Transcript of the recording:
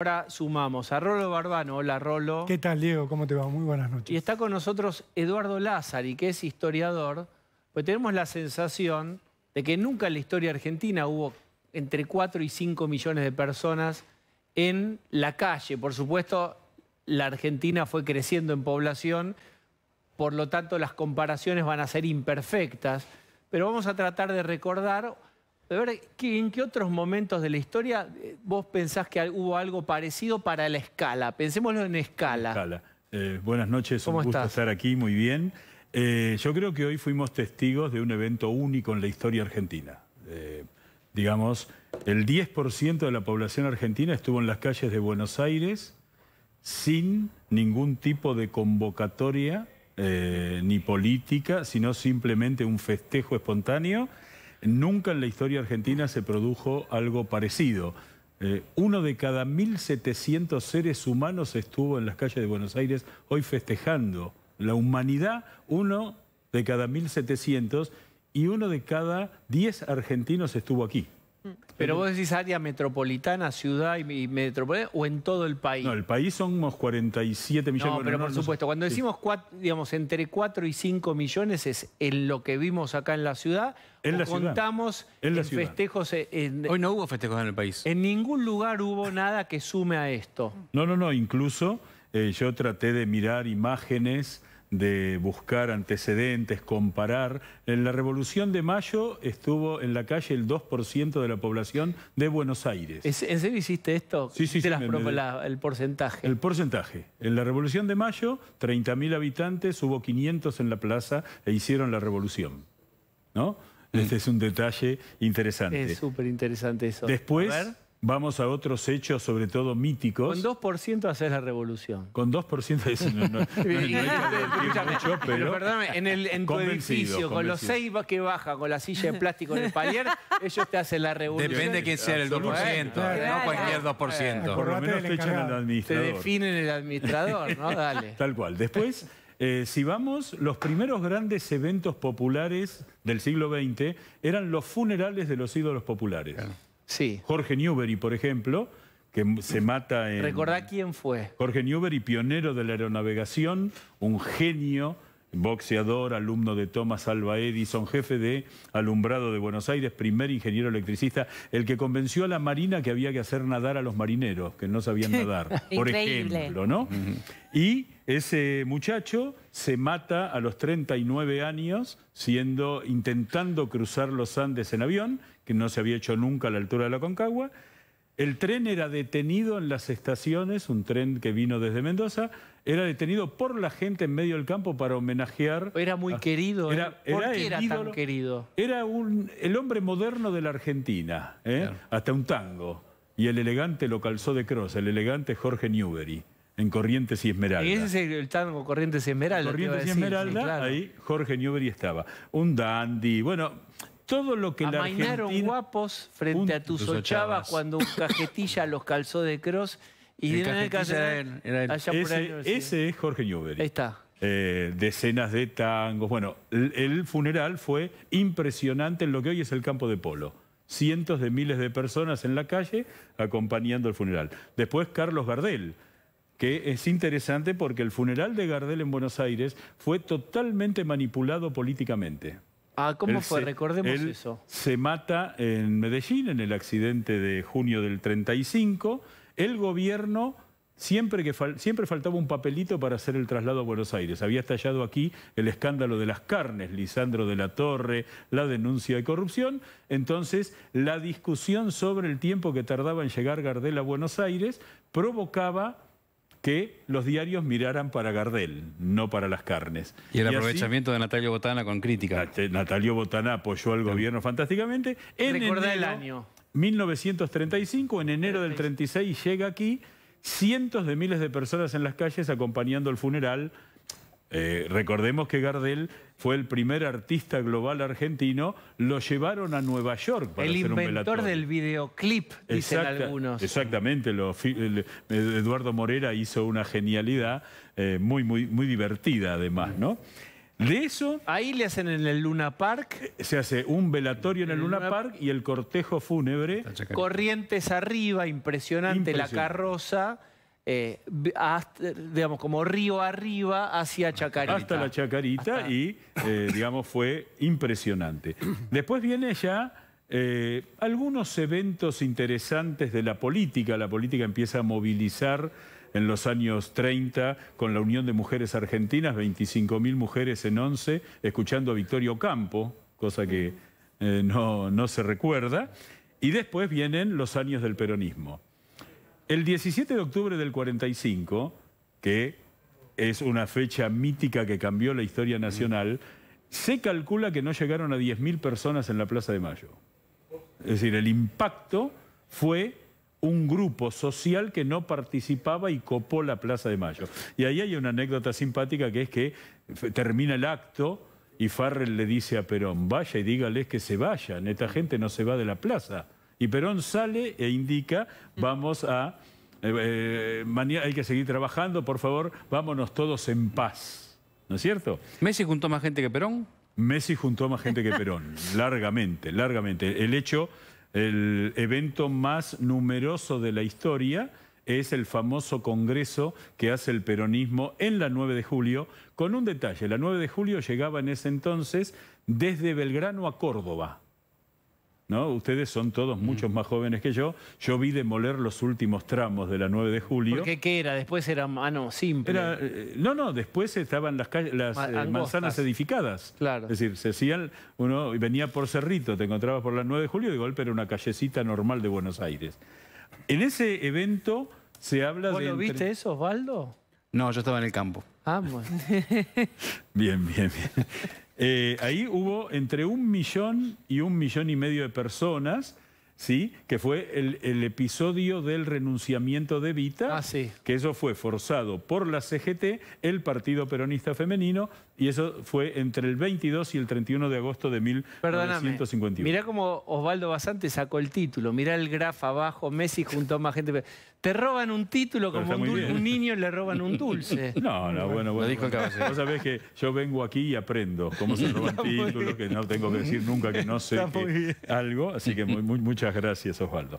Ahora sumamos a Rolo Barbano. Hola, Rolo. ¿Qué tal, Diego? ¿Cómo te va? Muy buenas noches. Y está con nosotros Eduardo Lázari, que es historiador, pues tenemos la sensación de que nunca en la historia argentina hubo entre 4 y 5 millones de personas en la calle. Por supuesto, la Argentina fue creciendo en población, por lo tanto las comparaciones van a ser imperfectas, pero vamos a tratar de recordar ¿en qué otros momentos de la historia eh, vos pensás que hubo algo parecido para la escala? Pensémoslo en escala. Eh, buenas noches, un gusto estar aquí, muy bien. Eh, yo creo que hoy fuimos testigos de un evento único en la historia argentina. digamos, el 10% de la población argentina estuvo en las calles de Buenos Aires sin ningún tipo de convocatoria ni política, sino simplemente un festejo espontáneo Nunca en la historia argentina se produjo algo parecido. Eh, uno de cada 1.700 seres humanos estuvo en las calles de Buenos Aires hoy festejando. La humanidad, uno de cada 1.700 y uno de cada 10 argentinos estuvo aquí. Pero vos decís área metropolitana, ciudad y metropolitana, o en todo el país. No, el país somos 47 millones. No, pero por supuesto, cuando decimos cuatro, digamos, entre 4 y 5 millones es en lo que vimos acá en la ciudad. En contamos en, festejos. En, Hoy no hubo festejos en el país. En ningún lugar hubo nada que sume a esto. No, no, no, incluso eh, yo traté de mirar imágenes de buscar antecedentes, comparar. En la Revolución de Mayo estuvo en la calle el 2% de la población de Buenos Aires. ¿En serio hiciste esto? Sí, sí, sí. el porcentaje. El porcentaje. En la Revolución de Mayo, 30.000 habitantes, hubo 500 en la plaza e hicieron la revolución. ¿No? Mm. Este es un detalle interesante. Es súper interesante eso. Después... Vamos a otros hechos, sobre todo míticos. Con 2% haces la revolución. Con 2% es, no, no, no, perdóname, en, el, tu edificio, con los seis que baja, con la silla de plástico en el palier, ellos te hacen la revolución. Depende de quién sea el 2%, no cualquier 2%. Por lo menos te echan al administrador. Te definen el administrador, ¿no? Dale. Tal cual. Después... Eh, si vamos, los primeros grandes eventos populares del siglo XX eran los funerales de los ídolos populares. Claro. Jorge Newbery, por ejemplo, que se mata en... ¿Recordá quién fue? Jorge Newbery, pionero de la aeronavegación, un genio boxeador, alumno de Thomas Alva Edison, jefe de Alumbrado de Buenos Aires, primer ingeniero electricista, el que convenció a la Marina que había que hacer nadar a los marineros, que no sabían nadar, por ejemplo, ¿no? Y ese muchacho se mata a los 39 años siendo intentando cruzar los Andes en avión, que no se había hecho nunca a la altura de la Concagua, el tren era detenido en las estaciones, un tren que vino desde Mendoza, era detenido por la gente en medio del campo para homenajear. Era muy querido. ¿eh? Era, tan querido? Era un, el hombre moderno de la Argentina, ¿eh? hasta un tango. Y el elegante lo calzó de cross, el elegante Jorge Newbery, en Corrientes y Esmeralda. Y ese es el, tango Corrientes y Esmeralda. Corrientes y Esmeralda, ahí Jorge Newbery estaba. Un dandy, bueno, todo lo que la guapos frente a tus ochavas cuando un cajetilla los calzó de cross y el ese, es Jorge Newbery. está. Eh, decenas de tangos. Bueno, el, funeral fue impresionante en lo que hoy es el campo de polo. Cientos de miles de personas en la calle acompañando el funeral. Después Carlos Gardel, que es interesante porque el funeral de Gardel en Buenos Aires fue totalmente manipulado políticamente. Ah, ¿cómo fue? Recordemos eso. Se mata en Medellín en el accidente de junio del 35. El gobierno siempre, que siempre faltaba un papelito para hacer el traslado a Buenos Aires. Había estallado aquí el escándalo de las carnes, Lisandro de la Torre, la denuncia de corrupción. Entonces, la discusión sobre el tiempo que tardaba en llegar Gardel a Buenos Aires provocaba que los diarios miraran para Gardel, no para las carnes. Y el aprovechamiento de Natalio Botana con crítica. Natalio Botana apoyó al gobierno fantásticamente. En el año. 1935, en enero del 36 llega aquí cientos de miles de personas en las calles acompañando el funeral eh, recordemos que Gardel fue el primer artista global argentino, lo llevaron a Nueva York para el inventor del videoclip, dicen algunos. Exactamente, Eduardo Morera hizo una genialidad eh, muy, muy, muy divertida además, ¿no? De eso... Ahí le hacen en el Luna Park. Eh, se hace un velatorio en el Luna, Park y el cortejo fúnebre. Corrientes arriba, impresionante. la carroza eh, digamos, como río arriba hacia Chacarita. Hasta la Chacarita y, eh, digamos, fue impresionante. Después viene ya... Eh, algunos eventos interesantes de la política. La política empieza a movilizar en los años 30 con la Unión de Mujeres Argentinas, 25.000 mujeres en 11, escuchando a Victorio Campo, cosa que no se recuerda. Y después vienen los años del peronismo. El 17 de octubre del 45, que es una fecha mítica que cambió la historia nacional, se calcula que no llegaron a 10.000 personas en la Plaza de Mayo. Es decir, el impacto fue un grupo social que no participaba y copó la Plaza de Mayo. Y ahí hay una anécdota simpática que es que termina el acto y Farrell le dice a Perón, vaya y dígales que se vayan, esta gente no se va de la plaza. Y Perón sale e indica, vamos a, eh, eh, hay que seguir trabajando, por favor, vámonos todos en paz. ¿No es cierto? ¿Messi juntó más gente que Perón? Messi juntó más gente que Perón, largamente, largamente. El hecho, el evento más numeroso de la historia es el famoso congreso que hace el peronismo en la 9 de julio, con un detalle, la 9 de julio llegaba en ese entonces desde Belgrano a Córdoba. Ustedes son todos muchos mm. más jóvenes que yo. Yo vi demoler los últimos tramos de la 9 de julio. qué era? Después era mano ah, no, simple. Eh, no, no, después estaban las, las eh, manzanas edificadas. Claro. Es decir, se hacían, uno venía por Cerrito, te encontrabas por la 9 de julio y de golpe era una callecita normal de Buenos Aires. En ese evento se habla de... ¿Vos lo viste eso, Osvaldo? No, yo estaba en el campo. Ah, bueno. bien, bien, bien. Eh, ahí hubo entre un millón y un millón y medio de personas, ¿sí? que fue el, episodio del renunciamiento de Vita, ah, que eso fue forzado por la CGT, el Partido Peronista Femenino, y eso fue entre el 22 y el 31 de agosto de 1951. Mirá cómo Osvaldo Basante sacó el título, mirá el graf abajo, Messi juntó más gente. Te roban un título como un, niño le roban un dulce. No, no, bueno, bueno. Vos sabés que yo vengo aquí y aprendo cómo se roban títulos, que no tengo que decir nunca que no sé algo. Así que muchas gracias, Osvaldo.